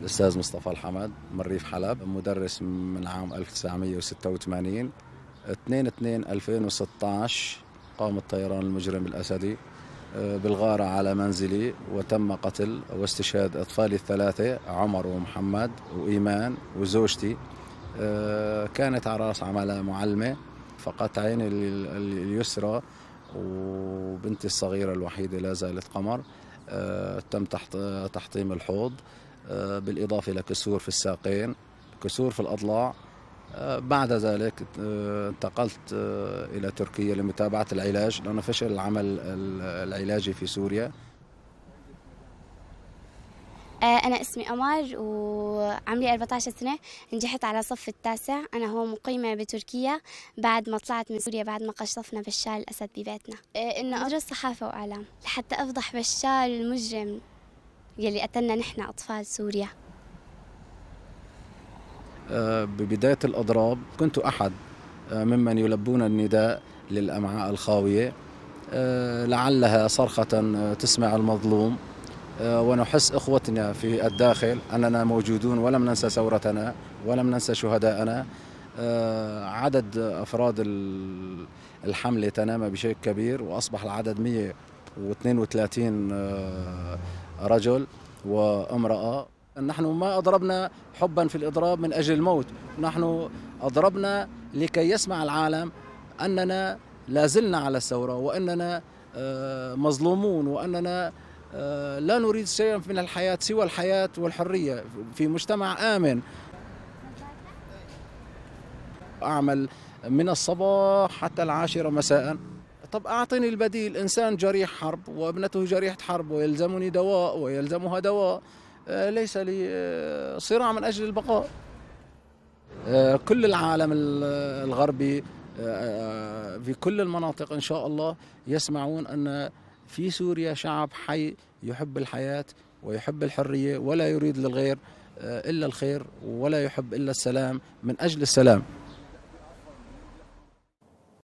الأستاذ مصطفى الحمد من ريف حلب مدرس من عام 1986 2 2 2016 قام الطيران المجرم الأسدي آه، بالغارة على منزلي وتم قتل واستشهاد أطفالي الثلاثة عمر ومحمد وإيمان وزوجتي آه، كانت رأس عملها معلمة فقط عيني اليسرى وبنتي الصغيرة الوحيدة لا زالت قمر آه، تم تحطيم الحوض آه، بالإضافة لكسور في الساقين كسور في الأضلاع آه، بعد ذلك آه، انتقلت إلى تركيا لمتابعة العلاج لأنه فشل العمل العلاجي في سوريا أنا اسمي أمار وعمري 14 سنة نجحت على صف التاسع أنا هون مقيمة بتركيا بعد ما طلعت من سوريا بعد ما قشطفنا بشار الأسد ببيتنا إنه أدرس صحافة وإعلام لحتى أفضح بشار المجرم يلي قتلنا نحن أطفال سوريا آه، ببداية الأضراب كنت أحد آه، ممن يلبون النداء للأمعاء الخاوية آه، لعلها صرخة تسمع المظلوم ونحس إخوتنا في الداخل أننا موجودون ولم ننسى ثورتنا ولم ننسى شهدائنا عدد أفراد الحملة تنامى بشكل كبير وأصبح العدد 132 رجل وامرأة نحن ما أضربنا حبا في الإضراب من أجل الموت نحن أضربنا لكي يسمع العالم أننا لازلنا على الثورة وأننا آه، مظلومون وأننا آه، لا نريد شيئا من الحياة سوى الحياة والحرية في مجتمع آمن أعمل من الصباح حتى العاشرة مساءً طب أعطني البديل إنسان جريح حرب وابنته جريحة حرب ويلزمني دواء ويلزمها دواء آه، ليس لي آه، صراع من أجل البقاء آه، كل العالم الغربي في كل المناطق إن شاء الله يسمعون أن في سوريا شعب حي يحب الحياة ويحب الحرية ولا يريد للغير إلا الخير ولا يحب إلا السلام من أجل السلام